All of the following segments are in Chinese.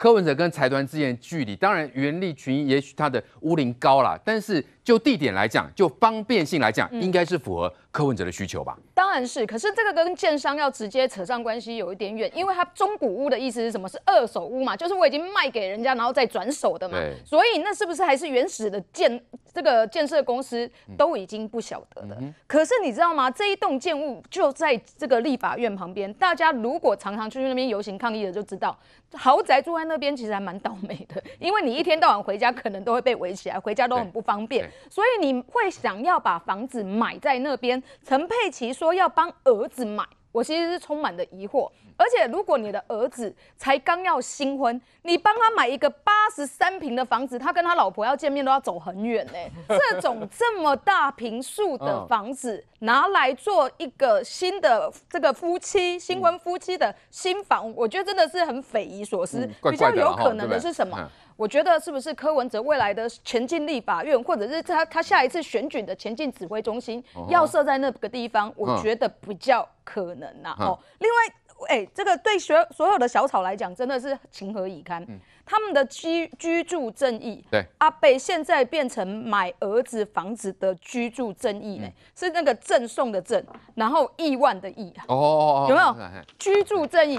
柯文哲跟财团之间的距离，当然袁立群也许他的屋龄高了，但是。就地点来讲，就方便性来讲，应该是符合客问者的需求吧？当然是，可是这个跟建商要直接扯上关系有一点远，因为它中古屋的意思是什么？是二手屋嘛，就是我已经卖给人家，然后再转手的嘛。所以那是不是还是原始的建这个建设公司都已经不晓得了？可是你知道吗？这一栋建物就在这个立法院旁边，大家如果常常去那边游行抗议的，就知道豪宅住在那边其实还蛮倒霉的，因为你一天到晚回家可能都会被围起来，回家都很不方便。所以你会想要把房子买在那边？陈佩琪说要帮儿子买，我其实是充满了疑惑。而且如果你的儿子才刚要新婚，你帮他买一个八十三平的房子，他跟他老婆要见面都要走很远呢。这种这么大平数的房子拿来做一个新的这个夫妻新婚夫妻的新房，我觉得真的是很匪夷所思。比较有可能的是什么？我觉得是不是柯文哲未来的前进立法院，或者是他他下一次选举的前进指挥中心，要设在那个地方？我觉得比较可能呐。哦，另外，哎，这个对所所有的小草来讲，真的是情何以堪？他们的居居住正义，对阿北现在变成买儿子房子的居住正义呢，是那个赠送的赠，然后亿万的亿，哦哦，有没有居住正义？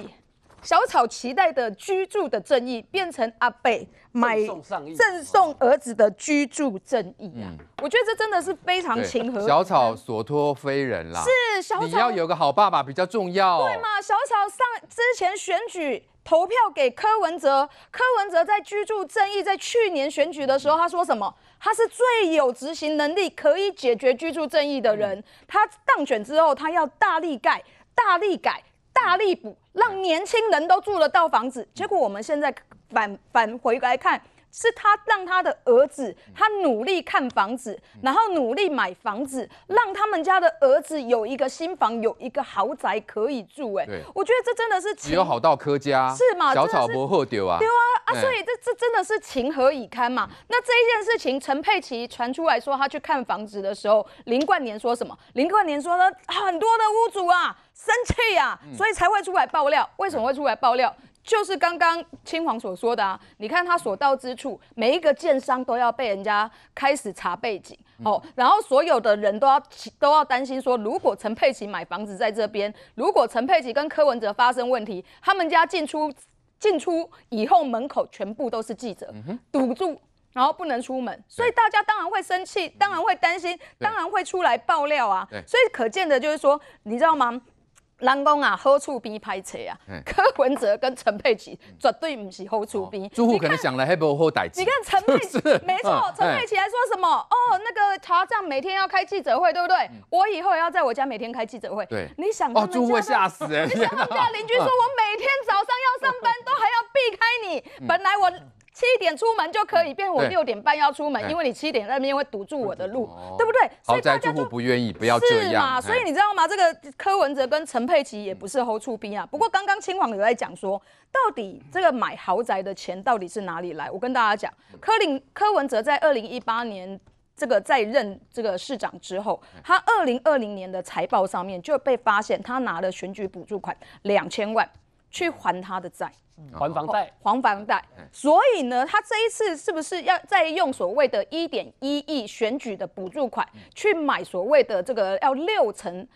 小草期待的居住的正义变成阿贝买赠送儿子的居住正义啊！我觉得这真的是非常情和。小草所托非人啦！是小草，你要有个好爸爸比较重要。对嘛？小草上之前选举投票给柯文哲，柯文哲在居住正义在去年选举的时候，他说什么？他是最有执行能力，可以解决居住正义的人。他当选之后，他要大力盖，大力改。大力补，让年轻人都住得到房子。结果我们现在返返回来看，是他让他的儿子，他努力看房子，然后努力买房子，让他们家的儿子有一个新房，有一个豪宅可以住。哎，我觉得这真的是只有好到柯家，是嘛？小草伯后丢啊。所以这这真的是情何以堪嘛？那这一件事情，陈佩琪传出来说他去看房子的时候，林冠年说什么？林冠年说了很多的屋主啊生气啊，所以才会出来爆料。为什么会出来爆料？就是刚刚青黄所说的啊，你看他所到之处，每一个建商都要被人家开始查背景，哦，然后所有的人都要都要担心说，如果陈佩琪买房子在这边，如果陈佩琪跟柯文哲发生问题，他们家进出。进出以后，门口全部都是记者，堵住，然后不能出门，所以大家当然会生气，当然会担心，当然会出来爆料啊。所以可见的就是说，你知道吗？人讲啊，好处边拍车啊，柯文哲跟陈佩琪绝对不是好处边。住户可能想了还不会有好代你看陈佩琪，没错，陈佩琪还说什么？哦，那个他这样每天要开记者会，对不对？我以后也要在我家每天开记者会。对，你想？哦，住户吓死。你想，他们家邻居说 我每天早上要上班，都还要避开你。本来我。七点出门就可以，变我六点半要出门，因为你七点那边会堵住我的路，对不对？好在几乎不愿意，不要这样。是嘛？所以你知道吗？这个柯文哲跟陈佩琪也不是 hold 住兵啊。不过刚刚青黄有在讲说，到底这个买豪宅的钱到底是哪里来？我跟大家讲，柯林柯文哲在二零一八年这个在任这个市长之后，他二零二零年的财报上面就被发现他拿了选举补助款两千万。去还他的债，还房贷，还房贷。所以呢，他这一次是不是要再用所谓的1.1亿选举的补助款去买所谓的这个要六成？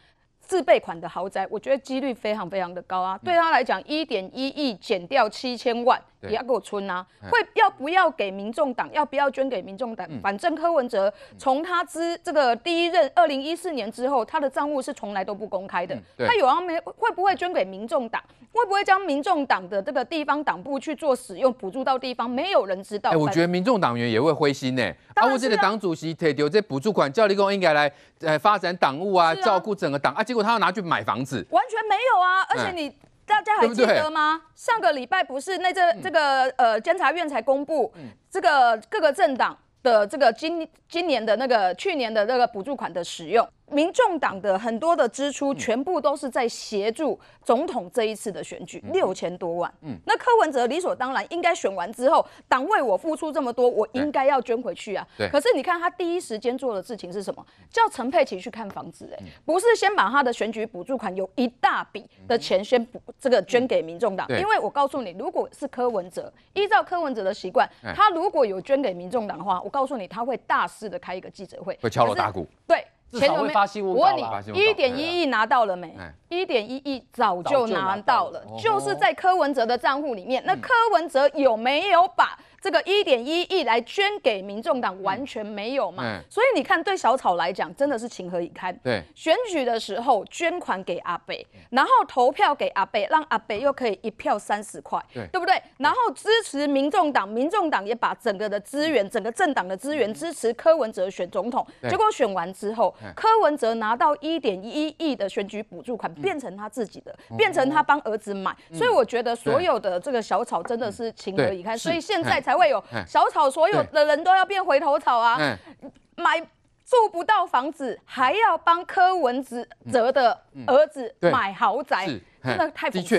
自备款的豪宅，我觉得几率非常非常的高啊！对他来讲，一点一亿减掉七千万，也要给我存啊！会要不要给民众党？要不要捐给民众党？反正柯文哲从他之这个第一任二零一四年之后，他的账务是从来都不公开的。他有要没会不会捐给民众党？会不会将民众党的这个地方党部去做使用补助到地方？没有人知道。哎，我觉得民众党员也会灰心呢。啊，我这个党主席铁丢这补助款，叫育公应该来呃发展党务啊，照顾整个党，啊，就。如果他要拿去买房子，完全没有啊！而且你大家还记得吗？上个礼拜不是那这这个呃监察院才公布这个各个政党的这个今今年的那个去年的那个补助款的使用。民众党的很多的支出全部都是在协助总统这一次的选举，六千多万。嗯，那柯文哲理所当然应该选完之后，党为我付出这么多，我应该要捐回去啊。可是你看他第一时间做的事情是什么？叫陈佩琪去看房子，哎，不是先把他的选举补助款有一大笔的钱先补这个捐给民众党。因为我告诉你，如果是柯文哲依照柯文哲的习惯，他如果有捐给民众党的话，我告诉你他会大肆的开一个记者会，会敲锣打鼓。对。钱有没我问你，一点一亿拿到了没？一点一亿早就拿到了，就是在柯文哲的账户里面。那柯文哲有没有把？这个一点一亿来捐给民众党完全没有嘛，所以你看对小草来讲真的是情何以堪。对，选举的时候捐款给阿北，然后投票给阿北，让阿北又可以一票三十块，对不对？然后支持民众党，民众党也把整个的资源，整个政党的资源支持柯文哲选总统，结果选完之后，柯文哲拿到一点一亿的选举补助款变成他自己的，变成他帮儿子买，所以我觉得所有的这个小草真的是情何以堪，所以现在才。会有小草，所有的人都要变回头草啊！买住不到房子，还要帮柯文哲的儿子买豪宅，真的太……的确。